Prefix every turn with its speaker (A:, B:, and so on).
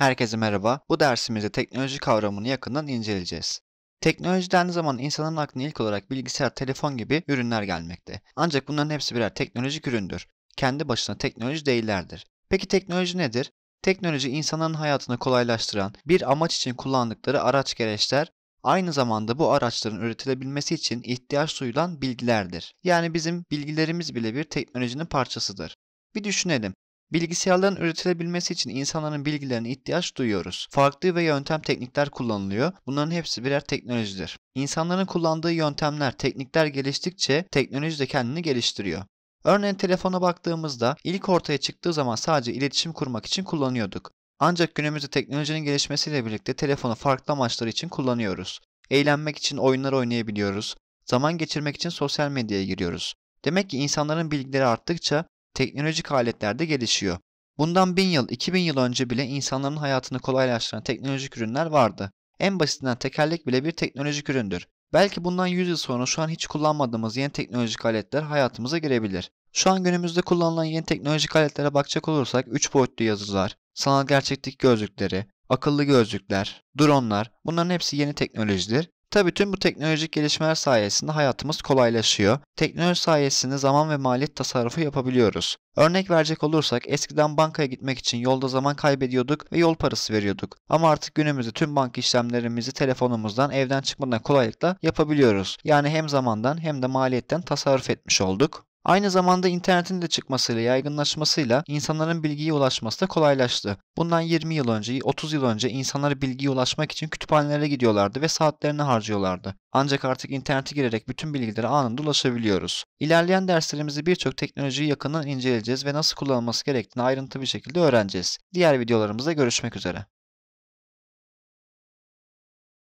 A: Herkese merhaba. Bu dersimizde teknoloji kavramını yakından inceleyeceğiz. Teknoloji dendiği zaman insanın aklına ilk olarak bilgisayar, telefon gibi ürünler gelmekte. Ancak bunların hepsi birer teknolojik üründür. Kendi başına teknoloji değillerdir. Peki teknoloji nedir? Teknoloji insanın hayatını kolaylaştıran, bir amaç için kullandıkları araç gereçler, aynı zamanda bu araçların üretilebilmesi için ihtiyaç duyulan bilgilerdir. Yani bizim bilgilerimiz bile bir teknolojinin parçasıdır. Bir düşünelim. Bilgisayarların üretilebilmesi için insanların bilgilerine ihtiyaç duyuyoruz. Farklı ve yöntem teknikler kullanılıyor. Bunların hepsi birer teknolojidir. İnsanların kullandığı yöntemler, teknikler geliştikçe teknoloji de kendini geliştiriyor. Örneğin telefona baktığımızda ilk ortaya çıktığı zaman sadece iletişim kurmak için kullanıyorduk. Ancak günümüzde teknolojinin gelişmesiyle birlikte telefonu farklı amaçlar için kullanıyoruz. Eğlenmek için oyunlar oynayabiliyoruz. Zaman geçirmek için sosyal medyaya giriyoruz. Demek ki insanların bilgileri arttıkça teknolojik aletler de gelişiyor. Bundan 1000 yıl, 2000 yıl önce bile insanların hayatını kolaylaştıran teknolojik ürünler vardı. En basitinden tekerlek bile bir teknolojik üründür. Belki bundan 100 yıl sonra şu an hiç kullanmadığımız yeni teknolojik aletler hayatımıza girebilir. Şu an günümüzde kullanılan yeni teknolojik aletlere bakacak olursak 3 boyutlu yazılar, sanal gerçeklik gözlükleri, akıllı gözlükler, dronlar bunların hepsi yeni teknolojidir Tabii tüm bu teknolojik gelişmeler sayesinde hayatımız kolaylaşıyor. Teknoloji sayesinde zaman ve maliyet tasarrufu yapabiliyoruz. Örnek verecek olursak eskiden bankaya gitmek için yolda zaman kaybediyorduk ve yol parası veriyorduk. Ama artık günümüzde tüm banka işlemlerimizi telefonumuzdan evden çıkmadan kolaylıkla yapabiliyoruz. Yani hem zamandan hem de maliyetten tasarruf etmiş olduk. Aynı zamanda internetin de çıkmasıyla, yaygınlaşmasıyla insanların bilgiye ulaşması da kolaylaştı. Bundan 20 yıl önce, 30 yıl önce insanlar bilgiye ulaşmak için kütüphanelere gidiyorlardı ve saatlerini harcıyorlardı. Ancak artık internete girerek bütün bilgilere anında ulaşabiliyoruz. İlerleyen derslerimizi birçok teknolojiyi yakından inceleyeceğiz ve nasıl kullanılması gerektiğini ayrıntılı bir şekilde öğreneceğiz. Diğer videolarımızda görüşmek üzere.